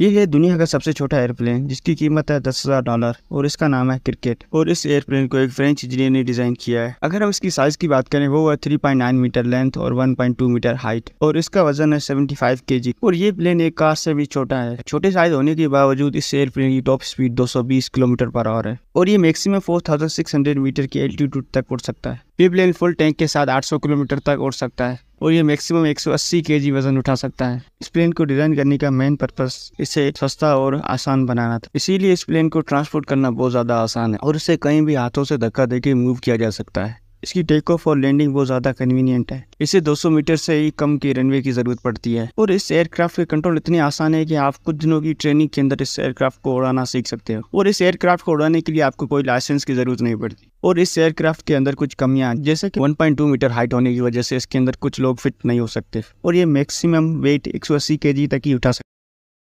ये है दुनिया का सबसे छोटा एयरप्लेन जिसकी कीमत है दस हज़ार डॉलर और इसका नाम है क्रिकेट और इस एयरप्लेन को एक फ्रेंच इंजीनियर ने डिज़ाइन किया है अगर हम इसकी साइज़ की बात करें वो है three point nine metre length और one point two metre height और इसका वजन है सेवेंटी फाइव के जी और ये प्लेन एक कार से भी छोटा है छोटे साइज होने के बावजूद इस एयरप्लेन की टॉप स्पीड दो सौ बीस किलोमीटर पर आवर है और ये maximum four thousand six hundred metre की एल्टीट्यूड तक उड़ सकता है ये प्लेन फुल टैंक के साथ आठ सौ किलोमीटर तक उड़ सकता है और ये मैक्सिमम 180 अस्सी वजन उठा सकता है इस प्लेन को डिजाइन करने का मेन पर्पस इसे सस्ता और आसान बनाना था इसीलिए इस प्लेन को ट्रांसपोर्ट करना बहुत ज्यादा आसान है और इसे कहीं भी हाथों से धक्का देके मूव किया जा सकता है इसकी टेक ऑफ और लैंडिंग बहुत ज़्यादा कन्वीनियंट है इसे 200 मीटर से ही कम की रनवे की ज़रूरत पड़ती है और इस एयरक्राफ्ट के कंट्रोल इतने आसान है कि आप कुछ दिनों की ट्रेनिंग के अंदर इस एयरक्राफ्ट को उड़ाना सीख सकते हो और इस एयरक्राफ्ट को उड़ाने के लिए आपको कोई लाइसेंस की ज़रूरत नहीं पड़ती और इस एयरक्राफ्ट के अंदर कुछ कमियां जैसे कि 1.2 मीटर हाइट होने की वजह से इसके अंदर कुछ लोग फिट नहीं हो सकते और ये मैक्सिमम वेट 180 केजी तक ही उठा सकते